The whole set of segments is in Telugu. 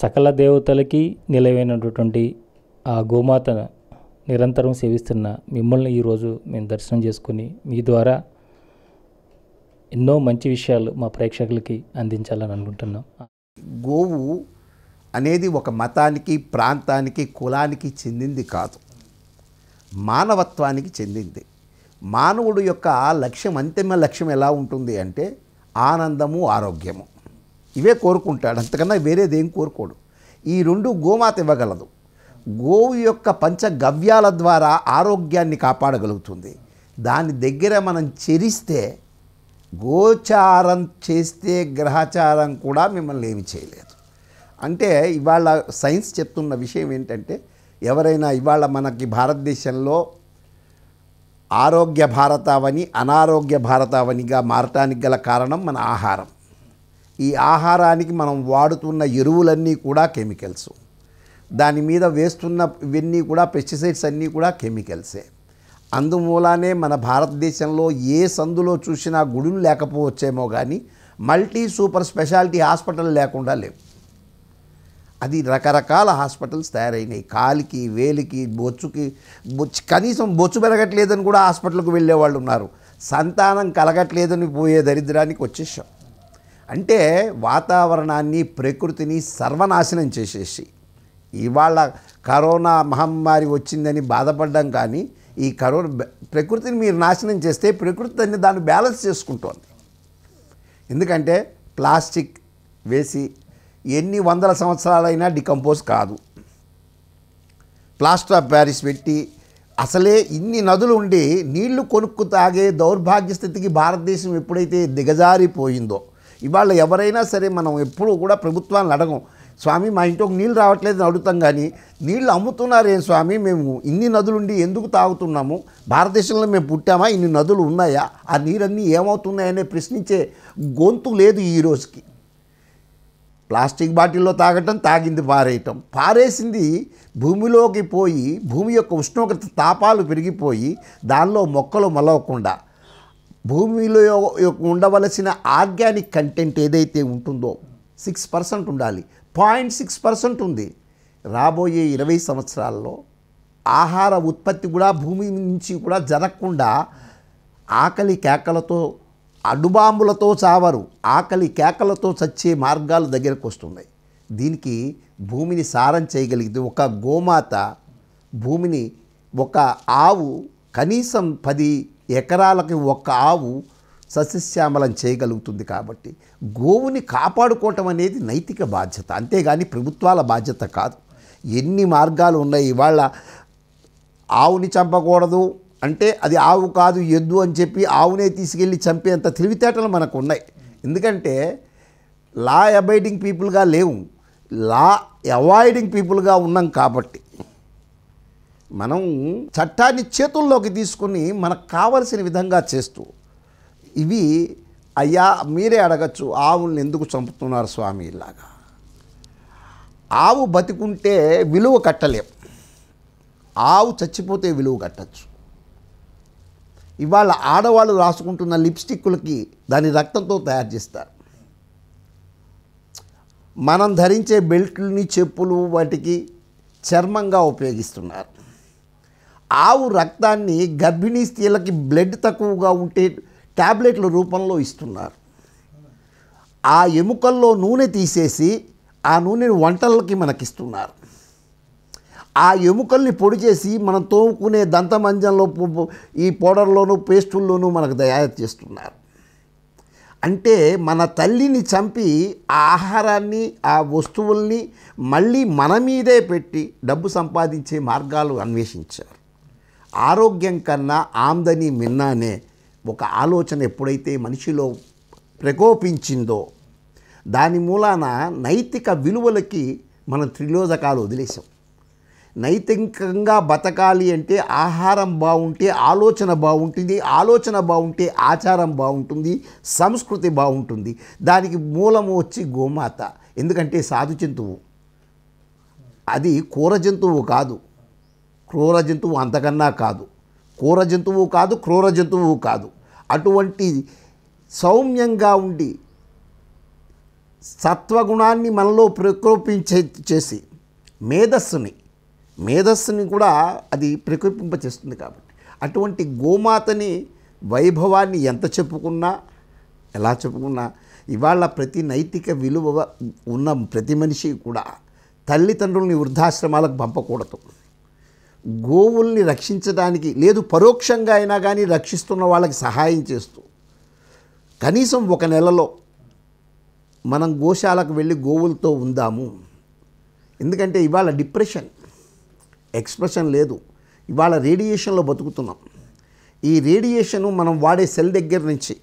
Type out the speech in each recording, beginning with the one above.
సకల దేవతలకి నిలవైనటువంటి ఆ గోమాతను నిరంతరం సేవిస్తున్న మిమ్మల్ని ఈరోజు మేము దర్శనం చేసుకుని మీ ద్వారా ఎన్నో మంచి విషయాలు మా ప్రేక్షకులకి అందించాలని అనుకుంటున్నాం గోవు అనేది ఒక మతానికి ప్రాంతానికి కులానికి చెందింది కాదు మానవత్వానికి చెందింది మానవుడు యొక్క లక్ష్యం అంతిమ లక్ష్యం ఎలా ఉంటుంది అంటే ఆనందము ఆరోగ్యము ఇవే కోరుకుంటాడు అంతకన్నా వేరేది ఏం కోరుకోడు ఈ రెండు గోమాత ఇవ్వగలదు గోవు యొక్క పంచగవ్యాల ద్వారా ఆరోగ్యాన్ని కాపాడగలుగుతుంది దాని దగ్గర మనం చెరిస్తే గోచారం చేస్తే గ్రహచారం కూడా మిమ్మల్ని ఏమి చేయలేదు అంటే ఇవాళ సైన్స్ చెప్తున్న విషయం ఏంటంటే ఎవరైనా ఇవాళ మనకి భారతదేశంలో ఆరోగ్య భారతావని అనారోగ్య భారతావనిగా మారటానికి గల కారణం మన ఆహారం ఈ ఆహారానికి మనం వాడుతున్న ఎరువులన్నీ కూడా కెమికల్స్ దాని మీద వేస్తున్న ఇవన్నీ కూడా పెస్టిసైడ్స్ అన్నీ కూడా కెమికల్సే అందుమూలానే మన భారతదేశంలో ఏ సందులో చూసినా గుడులు లేకపోవచ్చేమో కానీ మల్టీ సూపర్ స్పెషాలిటీ హాస్పిటల్ లేకుండా లేవు అది రకరకాల హాస్పిటల్స్ తయారైనాయి కాలికి వేలికి బొచ్చుకి బొచ్చు కనీసం బొచ్చు పెరగట్లేదని కూడా హాస్పిటల్కి వెళ్ళే వాళ్ళు ఉన్నారు సంతానం కలగట్లేదని పోయే దరిద్రానికి వచ్చేసాం అంటే వాతావరణాన్ని ప్రకృతిని సర్వనాశనం చేసేసి ఇవాళ కరోనా మహమ్మారి వచ్చిందని బాధపడడం కానీ ఈ కరోనా ప్రకృతిని మీరు నాశనం చేస్తే ప్రకృతి అన్ని దాన్ని బ్యాలెన్స్ చేసుకుంటోంది ఎందుకంటే ప్లాస్టిక్ వేసి ఎన్ని వందల సంవత్సరాలైనా డికంపోజ్ కాదు ప్లాస్టర్ ఆఫ్ ప్యారిస్ పెట్టి అసలే ఇన్ని నదులు ఉండి నీళ్లు కొనుక్కు తాగే దౌర్భాగ్య స్థితికి భారతదేశం ఎప్పుడైతే దిగజారిపోయిందో ఇవాళ ఎవరైనా సరే మనం ఎప్పుడూ కూడా ప్రభుత్వాన్ని అడగం స్వామి మా ఇంట్లోకి నీళ్ళు రావట్లేదు అడుగుతాం కానీ నీళ్ళు అమ్ముతున్నారేం స్వామి మేము ఇన్ని నదులుండి ఎందుకు తాగుతున్నాము భారతదేశంలో మేము పుట్టామా ఇన్ని నదులు ఉన్నాయా ఆ నీరన్నీ ఏమవుతున్నాయనే ప్రశ్నించే గొంతు లేదు ఈ రోజుకి ప్లాస్టిక్ బాటిల్లో తాగటం తాగింది పారేయటం పారేసింది భూమిలోకి పోయి భూమి యొక్క ఉష్ణోగ్రత తాపాలు పెరిగిపోయి దానిలో మొక్కలు మొలవకుండా భూమిలో ఉండవలసిన ఆర్గానిక్ కంటెంట్ ఏదైతే ఉంటుందో సిక్స్ పర్సెంట్ ఉండాలి పాయింట్ సిక్స్ పర్సెంట్ ఉంది రాబోయే ఇరవై సంవత్సరాల్లో ఆహార ఉత్పత్తి కూడా భూమి నుంచి కూడా జరగకుండా ఆకలి కేకలతో అడుబాంబులతో చావరు ఆకలి కేకలతో చచ్చే మార్గాలు దగ్గరకు వస్తున్నాయి దీనికి భూమిని సారం చేయగలిగితే ఒక గోమాత భూమిని ఒక ఆవు కనీసం పది ఎకరాలకి ఒక్క ఆవు సస్యశ్యామలం చేయగలుగుతుంది కాబట్టి గోవుని కాపాడుకోవటం అనేది నైతిక బాధ్యత అంతేగాని ప్రభుత్వాల బాధ్యత కాదు ఎన్ని మార్గాలు ఉన్నాయి ఇవాళ ఆవుని చంపకూడదు అంటే అది ఆవు కాదు ఎద్దు అని చెప్పి ఆవునే తీసుకెళ్ళి చంపేంత తెలివితేటలు మనకు ఉన్నాయి ఎందుకంటే లా అబైడింగ్ పీపుల్గా లేవు లా అవాయిడింగ్ పీపుల్గా ఉన్నాం కాబట్టి మనం చట్టాన్ని చేతుల్లోకి తీసుకుని మనకు కావలసిన విధంగా చేస్తూ ఇవి అయ్యా మీరే అడగచ్చు ఆవుల్ని ఎందుకు చంపుతున్నారు స్వామి ఇలాగా ఆవు బతికుంటే విలువ కట్టలేం ఆవు చచ్చిపోతే విలువ కట్టచ్చు ఇవాళ ఆడవాళ్ళు రాసుకుంటున్న లిప్స్టిక్లకి దాని రక్తంతో తయారు చేస్తారు మనం ధరించే బెల్ట్లని చెప్పులు వాటికి చర్మంగా ఉపయోగిస్తున్నారు ఆవు రక్తాన్ని గర్భిణీ స్త్రీలకి బ్లడ్ తక్కువగా ఉంటే ట్యాబ్లెట్ల రూపంలో ఇస్తున్నారు ఆ ఎముకల్లో నూనె తీసేసి ఆ నూనెని వంటలకి మనకిస్తున్నారు ఆ ఎముకల్ని పొడి చేసి మనం తోముకునే దంతమంజంలో ఈ పౌడర్లోనూ పేస్టుల్లోనూ మనకు తయారు చేస్తున్నారు అంటే మన తల్లిని చంపి ఆ ఆహారాన్ని ఆ వస్తువుల్ని మళ్ళీ మన మీదే పెట్టి డబ్బు సంపాదించే మార్గాలు అన్వేషించారు ఆరోగ్యం కన్నా ఆమ్దని మిన్నానే ఒక ఆలోచన ఎప్పుడైతే మనిషిలో ప్రకోపించిందో దాని మూలాన నైతిక విలువలకి మనం త్రిలోదకాలు వదిలేసాం నైతికంగా బతకాలి అంటే ఆహారం బాగుంటే ఆలోచన బాగుంటుంది ఆలోచన బాగుంటే ఆచారం బాగుంటుంది సంస్కృతి బాగుంటుంది దానికి మూలము వచ్చి గోమాత ఎందుకంటే సాధు జంతువు అది కూర జంతువు కాదు క్రూర జంతువు అంతకన్నా కాదు క్రూర జంతువు కాదు క్రూర జంతువు కాదు అటువంటి సౌమ్యంగా ఉండి సత్వగుణాన్ని మనలో ప్రకోపించే చేసి మేధస్సుని మేధస్సుని కూడా అది ప్రకోపింపచేస్తుంది కాబట్టి అటువంటి గోమాతని వైభవాన్ని ఎంత చెప్పుకున్నా ఎలా చెప్పుకున్నా ఇవాళ ప్రతి నైతిక విలువ ఉన్న ప్రతి మనిషి కూడా తల్లిదండ్రుల్ని వృద్ధాశ్రమాలకు పంపకూడదు గోవుల్ని రక్షించడానికి లేదు పరోక్షంగా అయినా కానీ రక్షిస్తున్న వాళ్ళకి సహాయం చేస్తూ కనీసం ఒక నెలలో మనం గోశాలకు వెళ్ళి గోవులతో ఉందాము ఎందుకంటే ఇవాళ డిప్రెషన్ ఎక్స్ప్రెషన్ లేదు ఇవాళ రేడియేషన్లో బతుకుతున్నాం ఈ రేడియేషను మనం వాడే సెల్ దగ్గర నుంచి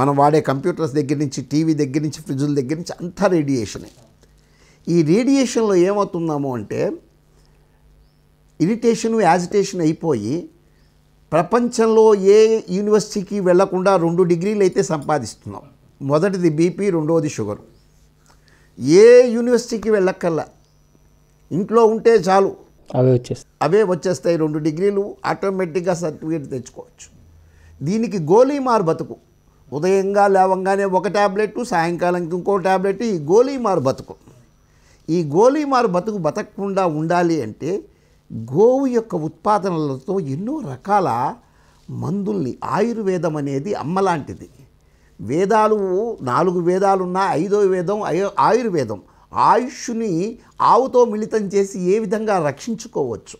మనం వాడే కంప్యూటర్స్ దగ్గర నుంచి టీవీ దగ్గర నుంచి ఫ్రిడ్జుల దగ్గర నుంచి అంతా రేడియేషనే ఈ రేడియేషన్లో ఏమవుతున్నాము అంటే ఇరిటేషను యాజిటేషన్ అయిపోయి ప్రపంచంలో ఏ యూనివర్సిటీకి వెళ్లకుండా రెండు డిగ్రీలు అయితే సంపాదిస్తున్నాం మొదటిది బీపీ రెండవది షుగరు ఏ యూనివర్సిటీకి వెళ్ళక్కల్లా ఇంట్లో ఉంటే చాలు అవే వచ్చేస్తాయి అవే వచ్చేస్తాయి రెండు డిగ్రీలు ఆటోమేటిక్గా సర్టిఫికేట్ తెచ్చుకోవచ్చు దీనికి గోళీ మారు బతుకు ఉదయంగా లేవంగానే ఒక ట్యాబ్లెట్ సాయంకాలం ఇంకో ట్యాబ్లెట్ ఈ గోళీ మారు బతుకు ఈ గోళీ మారు బతుకు బతకకుండా ఉండాలి అంటే గోవు యొక్క ఉత్పాదనలతో ఎన్నో రకాల మందుల్ని ఆయుర్వేదం అనేది అమ్మలాంటిది వేదాలు నాలుగు వేదాలు ఉన్న ఐదో వేదం ఆయుర్వేదం ఆయుష్ని ఆవుతో మిళితం చేసి ఏ విధంగా రక్షించుకోవచ్చు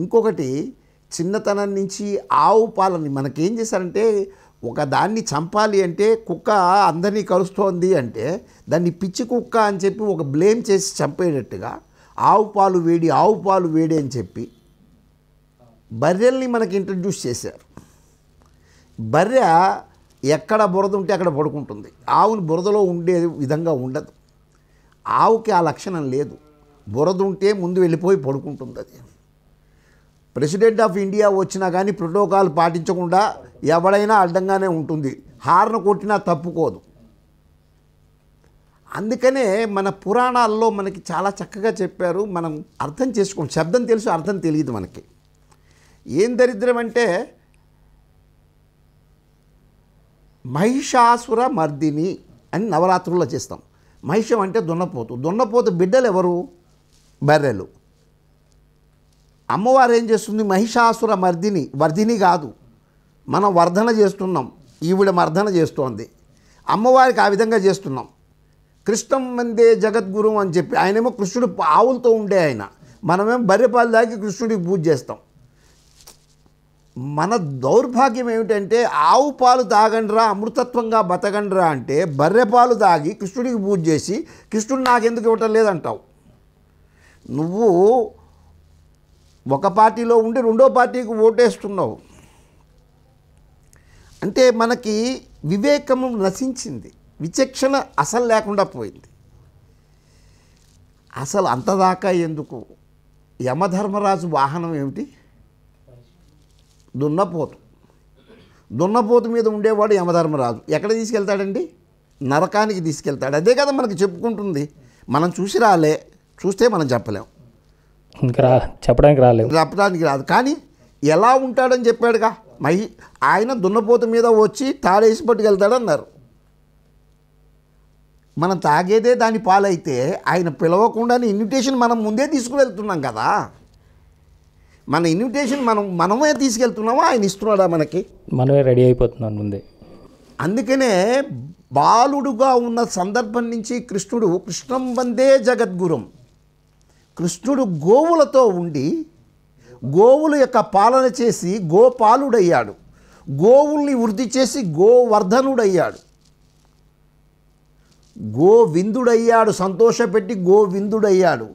ఇంకొకటి చిన్నతనం నుంచి ఆవు పాలని మనకేం చేశారంటే ఒక దాన్ని చంపాలి అంటే కుక్క అందరినీ కరుస్తోంది అంటే దాన్ని పిచ్చి కుక్క అని చెప్పి ఒక బ్లేమ్ చేసి చంపేటట్టుగా ఆవు పాలు వేడి ఆవు పాలు వేడి అని చెప్పి బర్రెల్ని మనకి ఇంట్రడ్యూస్ చేశారు బర్రె ఎక్కడ బురద ఉంటే అక్కడ పడుకుంటుంది ఆవులు బురదలో ఉండే విధంగా ఉండదు ఆవుకి ఆ లక్షణం లేదు బురద ఉంటే ముందు వెళ్ళిపోయి పడుకుంటుంది అది ప్రెసిడెంట్ ఆఫ్ ఇండియా వచ్చినా కానీ ప్రోటోకాల్ పాటించకుండా ఎవడైనా అడ్డంగానే ఉంటుంది హార్న్ కొట్టినా తప్పుకోదు అందుకనే మన పురాణాల్లో మనకి చాలా చక్కగా చెప్పారు మనం అర్థం చేసుకో శబ్దం తెలుసు అర్థం తెలియదు మనకి ఏం దరిద్రం అంటే మహిషాసుర మర్దిని అని నవరాత్రుల్లో చేస్తాం మహిషం అంటే దున్నపోతు దున్నపోతు బిడ్డలు ఎవరు బర్రెలు అమ్మవారు ఏం చేస్తుంది మహిషాసుర మర్దిని వర్ధిని కాదు మనం వర్ధన చేస్తున్నాం ఈవిడ మర్ధన చేస్తోంది అమ్మవారికి ఆ విధంగా చేస్తున్నాం కృష్ణం వందే జగద్గురు అని చెప్పి ఆయనేమో కృష్ణుడు ఆవులతో ఉండే ఆయన మనమేం బర్రెపాలు దాకి కృష్ణుడికి పూజ చేస్తాం మన దౌర్భాగ్యం ఏమిటంటే ఆవు పాలు తాగండిరా అమృతత్వంగా బతకండిరా అంటే బర్రెపాలు తాగి కృష్ణుడికి పూజ చేసి కృష్ణుడు నాకెందుకు ఇవ్వటం లేదంటావు నువ్వు ఒక పార్టీలో ఉండి రెండో పార్టీకి ఓటేస్తున్నావు అంటే మనకి వివేకము నశించింది విచక్షణ అసలు లేకుండా పోయింది అసలు అంతదాకా ఎందుకు యమధర్మరాజు వాహనం ఏమిటి దున్నపోతు దున్నపోతు మీద ఉండేవాడు యమధర్మరాజు ఎక్కడ తీసుకెళ్తాడండి నరకానికి తీసుకెళ్తాడు అదే కదా మనకి చెప్పుకుంటుంది మనం చూసి రాలే చూస్తే మనం చెప్పలేం ఇంకా చెప్పడానికి రాలేదు చెప్పడానికి రాదు కానీ ఎలా ఉంటాడని చెప్పాడుగా మై ఆయన దున్నపోతు మీద వచ్చి తాడేసి పట్టుకెళ్తాడన్నారు మనం తాగేదే దాని పాలైతే ఆయన పిలవకుండానే ఇన్విటేషన్ మనం ముందే తీసుకువెళ్తున్నాం కదా మన ఇన్విటేషన్ మనం మనమే తీసుకెళ్తున్నామా ఆయన ఇస్తున్నాడా మనకి మనమే రెడీ అయిపోతున్నాం ముందే అందుకనే బాలుడుగా ఉన్న సందర్భం నుంచి కృష్ణుడు కృష్ణం వందే జగద్గురం కృష్ణుడు గోవులతో ఉండి గోవుల యొక్క పాలన చేసి గోపాలుడయ్యాడు గోవుల్ని వృద్ధి చేసి గోవర్ధనుడయ్యాడు గోవిందుడయ్యాడు సంతోషపెట్టి గోవిందుడయ్యాడు